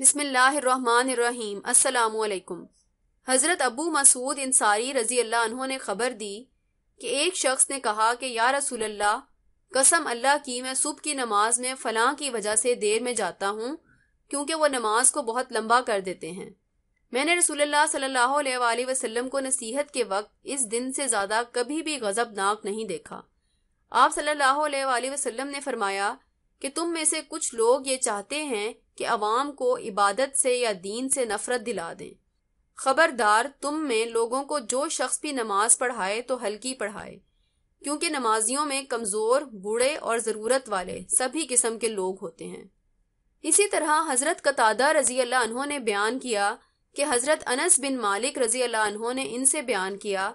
बिसमीम असलकुम हज़रत अबू मसूद इंसारी रजी अल्लाह ने ख़बर दी कि एक शख्स ने कहा कि या रसूल अल्लाह कसम अल्लाह की मैं सुबह की नमाज में फलां की वजह से देर में जाता हूँ क्योंकि वो नमाज को बहुत लंबा कर देते हैं मैंने रसूलुल्लाह सल्लल्लाहु अलैहि वसल्लम को नसीहत के वक्त इस दिन से ज़्यादा कभी भी गज़बनाक नहीं देखा आप सल्लल्लाहु अलैहि वसल्लम ने फरमाया कि तुम में से कुछ लोग ये चाहते हैं कि अवाम को इबादत से या दीन से नफरत दिला दें खबरदार तुम में लोगों को जो शख्स भी नमाज पढ़ाए तो हल्की पढ़ाए क्योंकि नमाजियों में कमज़ोर बूढ़े और ज़रूरत वाले सभी किस्म के लोग होते हैं इसी तरह हज़रत कतादा रजी अल्लाह ने बयान किया कि हज़रत अनस बिन मालिक रजी अल्लाह ने इनसे बयान किया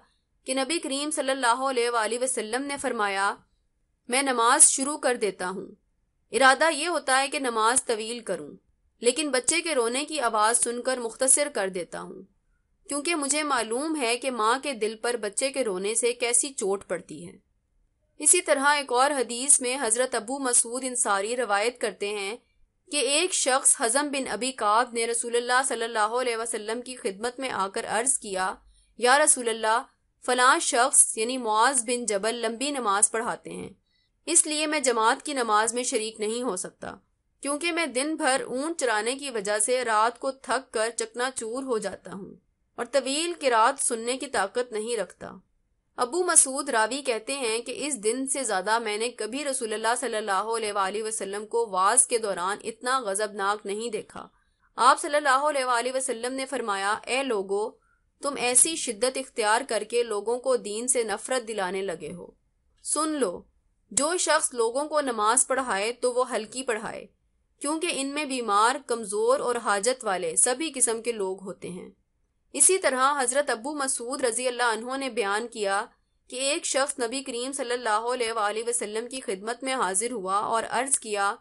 कि नबी करीम सल्लल्लाहु अलैहि वसल्लम ने फरमाया मैं नमाज शुरू कर देता हूँ इरादा ये होता है कि नमाज तवील करूं लेकिन बच्चे के रोने की आवाज़ सुनकर मुख्तसर कर देता हूं क्योंकि मुझे मालूम है कि माँ के दिल पर बच्चे के रोने से कैसी चोट पड़ती है इसी तरह एक और हदीस में हज़रत अबू मसूद इंसारी रवायत करते हैं कि एक शख्स हजम बिन अबी काब ने रसूलुल्लाह सल्लल्लाहु अलैहि वसल्लम की खिदमत में आकर अर्ज किया या रसूलुल्लाह फलां शख्स यानी मुआज बिन जबल लंबी नमाज पढ़ाते हैं इसलिए मैं जमात की नमाज में शरीक नहीं हो सकता क्योंकि मैं दिन भर ऊंट चराने की वजह से रात को थक कर चकना चूर हो जाता हूँ और तवील की रात सुनने की ताकत नहीं रखता अबू मसूद रावी कहते हैं कि इस दिन से ज्यादा मैंने कभी रसूलुल्लाह सल्लल्लाहु अलैहि वसल्लम को वाज के दौरान इतना गजबनाक नहीं देखा आप सल्लल्लाहु अलैहि वसल्लम ने फरमाया ए लोगो तुम ऐसी शिद्दत इख्तियार करके लोगों को दीन से नफरत दिलाने लगे हो सुन लो जो शख्स लोगों को नमाज पढ़ाए तो वो हल्की पढ़ाए क्योंकि इनमें बीमार कमज़ोर और हाजत वाले सभी किस्म के लोग होते हैं इसी तरह हज़रत अबू मसूद रजी अल्लाह ने बयान किया कि एक शख्स नबी करीम सल्लल्लाहु वसल्लम की खिदमत में हाजिर हुआ और अर्ज़ किया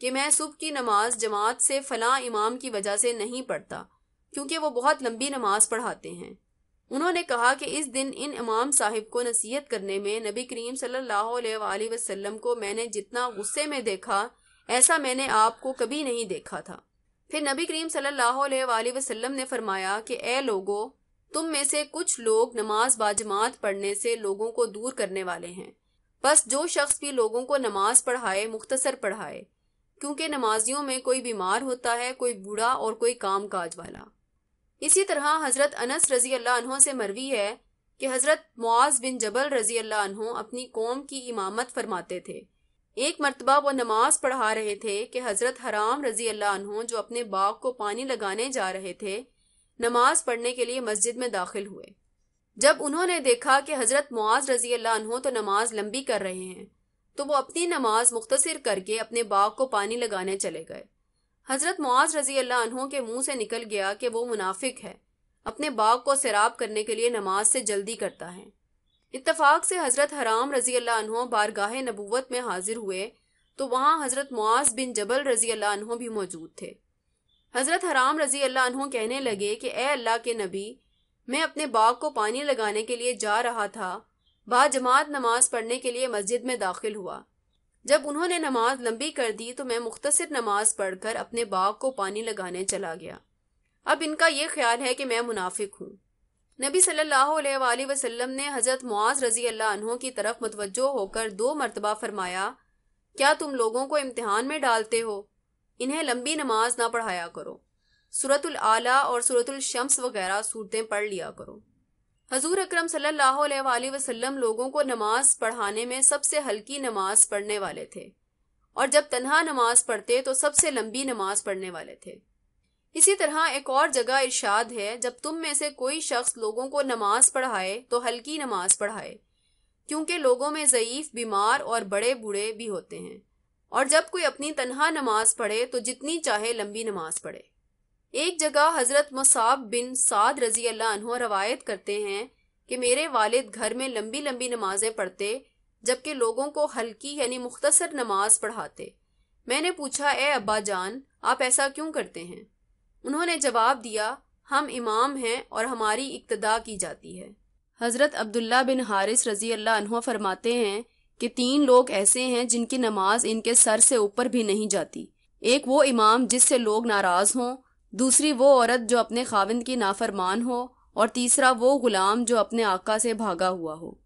कि मैं सुबह की नमाज जमात से फला इमाम की वजह से नहीं पढ़ता क्योंकि वो बहुत लंबी नमाज पढ़ाते हैं उन्होंने कहा कि इस दिन इन इमाम साहिब को नसीहत करने में नबी करीम सल्लल्लाहु अलैहि वसल्लम को मैंने जितना गुस्से में देखा ऐसा मैंने आपको कभी नहीं देखा था फिर नबी करीम सल्लल्लाहु अलैहि वसल्लम ने फरमाया कि ए लोगो तुम में से कुछ लोग नमाज बाजमात पढ़ने से लोगों को दूर करने वाले हैं बस जो शख्स भी लोगों को नमाज पढ़ाए मुख्तसर पढ़ाए क्योंकि नमाजियों में कोई बीमार होता है कोई बूढ़ा और कोई काम काज वाला इसी तरह हजरत अनस रजी अल्लाह से मरवी है कि हजरत मुआज बिन जबल रजी अल्लाह अपनी कौम की इमामत फरमाते थे एक मरतबा वो नमाज पढ़ा रहे थे कि हजरत हराम रजी अल्लाह जो अपने बाग को पानी लगाने जा रहे थे नमाज पढ़ने के लिए मस्जिद में दाखिल हुए जब उन्होंने देखा कि हजरत मुआज रजी अल्लाह तो नमाज लंबी कर रहे हैं तो वो अपनी नमाज मुख्तसर करके अपने बाग को पानी लगाने चले गए हजरत मुआज रजी अल्लाह के मुंह से निकल गया कि वो मुनाफिक है अपने बाग को सैराब करने के लिए नमाज से जल्दी करता है इतफ़ाक़ से हजरत हराम रजी अल्लाह बारगाह नबूवत में हाजिर हुए तो वहां हजरत मुआज बिन जबल रजी अल्लाह भी मौजूद थे हजरत हराम रजी अल्लाह कहने लगे कि ए अल्लाह के नबी मैं अपने बाग को पानी लगाने के लिए जा रहा था बाजमात नमाज पढ़ने के लिए मस्जिद में दाखिल हुआ जब उन्होंने नमाज लंबी कर दी तो मैं मुख्तसर नमाज पढ़कर अपने बाग को पानी लगाने चला गया अब इनका ये ख्याल है कि मैं मुनाफिक हूँ नबी सल्लल्लाहु अलैहि वसल्लम ने हजरत मुआज रजी अल्लाह की तरफ मतवजो होकर दो मरतबा फरमाया क्या तुम लोगों को इम्तहान में डालते हो इन्हें लंबी नमाज ना पढ़ाया करो सूरतुल आला और सूरतुल शम्स वगैरह सूरतें पढ़ लिया करो हजूर अक्रम सल्लाम लोगों को नमाज पढ़ाने में सबसे हल्की नमाज पढ़ने वाले थे और जब तनहा नमाज पढ़ते तो सबसे लंबी नमाज पढ़ने वाले थे इसी तरह एक और जगह इर्शाद है जब तुम में से कोई शख्स लोगों को नमाज पढ़ाए तो हल्की नमाज पढ़ाए क्योंकि लोगों में ज़यीफ बीमार और बड़े बूढ़े भी होते हैं और जब कोई अपनी तनहा नमाज पढ़े तो जितनी चाहे लंबी नमाज पढ़े एक जगह हजरत मसाब बिन साद रजी अल्लाह रवायत करते हैं कि मेरे वालिद घर में लंबी लंबी नमाजें पढ़ते जबकि लोगों को हल्की यानी मुख्तसर नमाज पढ़ाते मैंने पूछा ए अब्बा जान आप ऐसा क्यों करते हैं उन्होंने जवाब दिया हम इमाम हैं और हमारी इक्तदा की जाती है हजरत अब्दुल्ला बिन हारिस रजी अल्लाह फरमाते हैं कि तीन लोग ऐसे हैं जिनकी नमाज इनके सर से ऊपर भी नहीं जाती एक वो इमाम जिससे लोग नाराज हों दूसरी वो औरत जो अपने खाविंद की नाफरमान हो और तीसरा वो गुलाम जो अपने आका से भागा हुआ हो